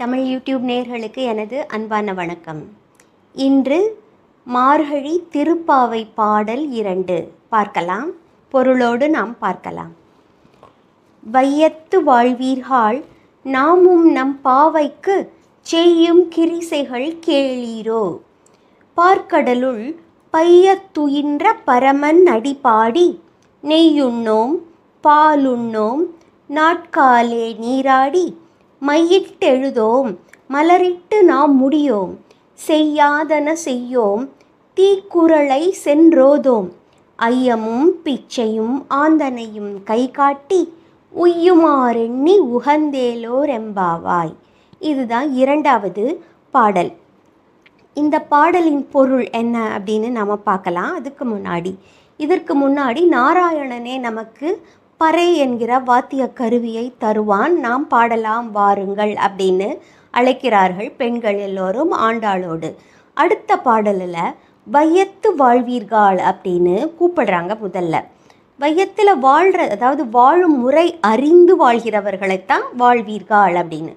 Tamil YouTube நேர்களுக்கு எனது அன்பான வணக்கம் இன்று மார்கழி திருப்பாவை பாடல் இரண்டு பார்க்கலாம் பொருளோடு நாம் பார்க்கலாம் வையத்து வாழ்வீர்கள் நாமும் நம் பாவைக்கு செய்யும் கிரிசைகள் கேளீரோ பார்க்கடலுள் பையத்துயின்ற பரமன் அடிபாடி நெய்யுண்ணோம் பாலுண்ணோம் நாட்காலே நீராடி மையிட்டெழுதோம் மலரிட்டு நாம் முடியோம் செய்யாதன செய்யோம் தீக்குறளை சென்றோதோம் ஐயமும் பிச்சையும் ஆந்தனையும் கை காட்டி உய்யுமாறெண்ணி உகந்தேலோரெம்பாவாய் இதுதான் இரண்டாவது பாடல் இந்த பாடலின் பொருள் என்ன அப்படின்னு நம்ம பார்க்கலாம் அதுக்கு முன்னாடி இதற்கு முன்னாடி நாராயணனே நமக்கு பறை என்கிற வாத்திய கருவியை தருவான் நாம் பாடலாம் வாருங்கள் அப்படின்னு அழைக்கிறார்கள் பெண்கள் எல்லோரும் ஆண்டாளோடு அடுத்த பாடலில் வையத்து வாழ்வீர்கள் அப்படின்னு கூப்பிடுறாங்க முதல்ல வையத்தில் வாழ்கிற அதாவது வாழும் முறை அறிந்து வாழ்கிறவர்களைத்தான் வாழ்வீர்கள் அப்படின்னு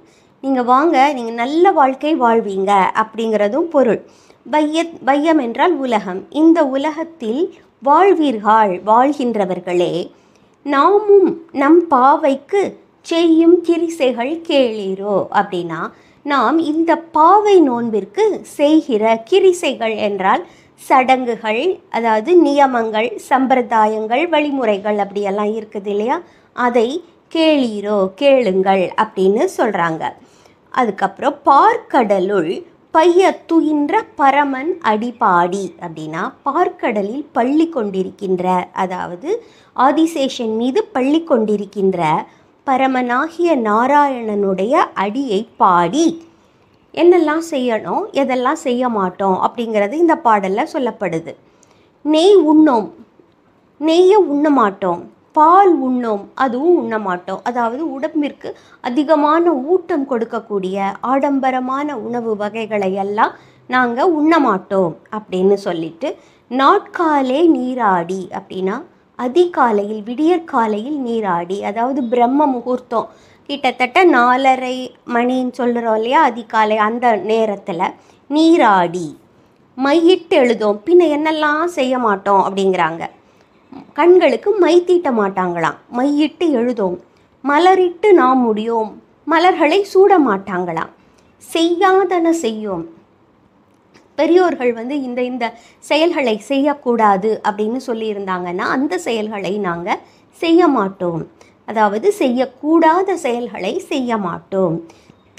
நீங்கள் வாங்க நீங்கள் நல்ல வாழ்க்கை வாழ்வீங்க அப்படிங்கிறதும் பொருள் வைய வையம் என்றால் உலகம் இந்த உலகத்தில் வாழ்வீர்கள் வாழ்கின்றவர்களே நாமும் நம் பாவைக்கு செய்யும் கிரிசைகள் கேளீரோ அப்படின்னா நாம் இந்த பாவை நோன்பிற்கு செய்கிற கிரிசைகள் என்றால் சடங்குகள் அதாவது நியமங்கள் சம்பிரதாயங்கள் வழிமுறைகள் அப்படியெல்லாம் இருக்குது இல்லையா அதை கேளீரோ கேளுங்கள் அப்படின்னு சொல்கிறாங்க அதுக்கப்புறம் பார்க்கடலுள் துயின்ற பரமன் அடிபாடி அப்படின்னா பார்க்கடலில் பள்ளி கொண்டிருக்கின்ற அதாவது ஆதிசேஷன் மீது பள்ளி கொண்டிருக்கின்ற பரமனாகிய நாராயணனுடைய அடியை பாடி என்னெல்லாம் செய்யணும் எதெல்லாம் செய்ய மாட்டோம் அப்படிங்கிறது இந்த பாடலில் சொல்லப்படுது நெய் உண்ணோம் நெய்யை உண்ண மாட்டோம் பால் உண்ணோம் அதுவும் உண்ண மாட்டோம் அதாவது உடம்பிற்கு அதிகமான ஊட்டம் கொடுக்கக்கூடிய ஆடம்பரமான உணவு வகைகளை எல்லாம் நாங்கள் உண்ண மாட்டோம் அப்படின்னு சொல்லிட்டு நாட்காலே நீராடி அப்படின்னா அதிகாலையில் விடியற்காலையில் நீராடி அதாவது பிரம்ம முகூர்த்தம் கிட்டத்தட்ட நாலரை மணின்னு சொல்கிறோம் இல்லையா அதிகாலை அந்த நேரத்தில் நீராடி மையிட்டு எழுதும் பின்ன என்னெல்லாம் செய்ய மாட்டோம் அப்படிங்கிறாங்க கண்களுக்கு மை தீட்ட மாட்டாங்களாம் மையிட்டு எழுதோம் மலரிட்டு நாம் முடியோம் மலர்களை சூட மாட்டாங்களாம் செய்யாதன செய்யும் பெரியோர்கள் வந்து இந்த இந்த செயல்களை செய்யக்கூடாது அப்படின்னு சொல்லியிருந்தாங்கன்னா அந்த செயல்களை நாங்கள் செய்ய மாட்டோம் அதாவது செய்யக்கூடாத செயல்களை செய்ய மாட்டோம்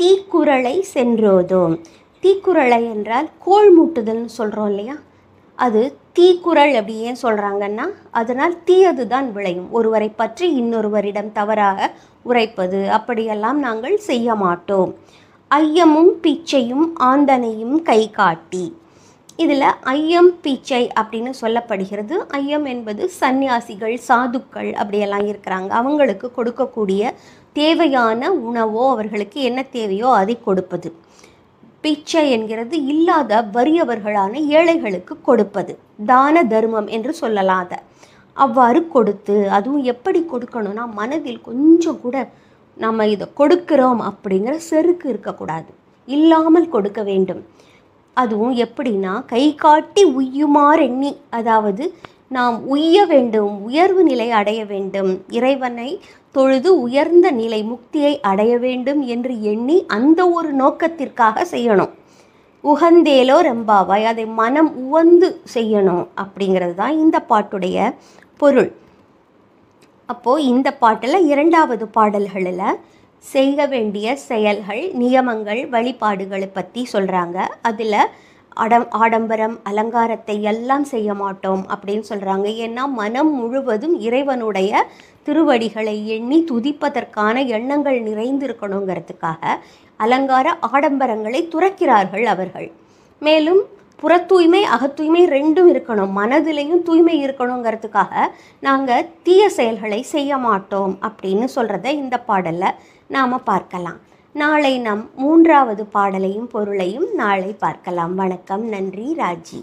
தீக்குறளை சென்றோதோம் தீக்குறளை என்றால் கோள் மூட்டுதல்னு சொல்கிறோம் இல்லையா அது தீக்குறள் அப்படி ஏன் சொல்கிறாங்கன்னா அதனால் தீயது தான் விளையும் ஒருவரை பற்றி இன்னொருவரிடம் தவறாக உரைப்பது அப்படியெல்லாம் நாங்கள் செய்ய மாட்டோம் ஐயமும் பிச்சையும் ஆந்தனையும் கை காட்டி இதில் ஐயம் பிச்சை அப்படின்னு சொல்லப்படுகிறது ஐயம் என்பது சன்னியாசிகள் சாதுக்கள் அப்படியெல்லாம் இருக்கிறாங்க அவங்களுக்கு கொடுக்கக்கூடிய தேவையான உணவோ அவர்களுக்கு என்ன தேவையோ அதை கொடுப்பது பிச்சை என்கிறது இல்லாத வறியவர்களான ஏழைகளுக்கு கொடுப்பது தான தர்மம் என்று சொல்லலாம் அதை அவ்வாறு கொடுத்து அதுவும் எப்படி கொடுக்கணும்னா மனதில் கொஞ்சம் கூட நம்ம இதை கொடுக்கிறோம் அப்படிங்கிற செருக்கு இருக்கக்கூடாது இல்லாமல் கொடுக்க வேண்டும் அதுவும் எப்படின்னா கை காட்டி உய்யுமாறெண்ணி அதாவது நாம் உய்ய வேண்டும் உயர்வு நிலை அடைய வேண்டும் இறைவனை தொழுது உயர்ந்த நிலை முக்தியை அடைய வேண்டும் என்று எண்ணி அந்த ஒரு நோக்கத்திற்காக செய்யணும் உகந்தேலோ ரெம்பாவாய் அதை மனம் உவந்து செய்யணும் அப்படிங்கிறது தான் இந்த பாட்டுடைய பொருள் அப்போது இந்த பாட்டில் இரண்டாவது பாடல்களில் செய்ய வேண்டிய செயல்கள் நியமங்கள் வழிபாடுகளை பற்றி சொல்கிறாங்க அதில் அடம் ஆடம்பரம் அலங்காரத்தை எல்லாம் செய்ய மாட்டோம் அப்படின்னு சொல்கிறாங்க ஏன்னா மனம் முழுவதும் இறைவனுடைய திருவடிகளை எண்ணி துதிப்பதற்கான எண்ணங்கள் நிறைந்திருக்கணுங்கிறதுக்காக அலங்கார ஆடம்பரங்களை துறக்கிறார்கள் அவர்கள் மேலும் புற தூய்மை அகத்தூய்மை ரெண்டும் இருக்கணும் மனதிலையும் தூய்மை இருக்கணுங்கிறதுக்காக நாங்கள் தீய செயல்களை செய்ய மாட்டோம் அப்படின்னு சொல்கிறத இந்த பாடலில் நாம் பார்க்கலாம் நாளை நம் மூன்றாவது பாடலையும் பொருளையும் நாளை பார்க்கலாம் வணக்கம் நன்றி ராஜி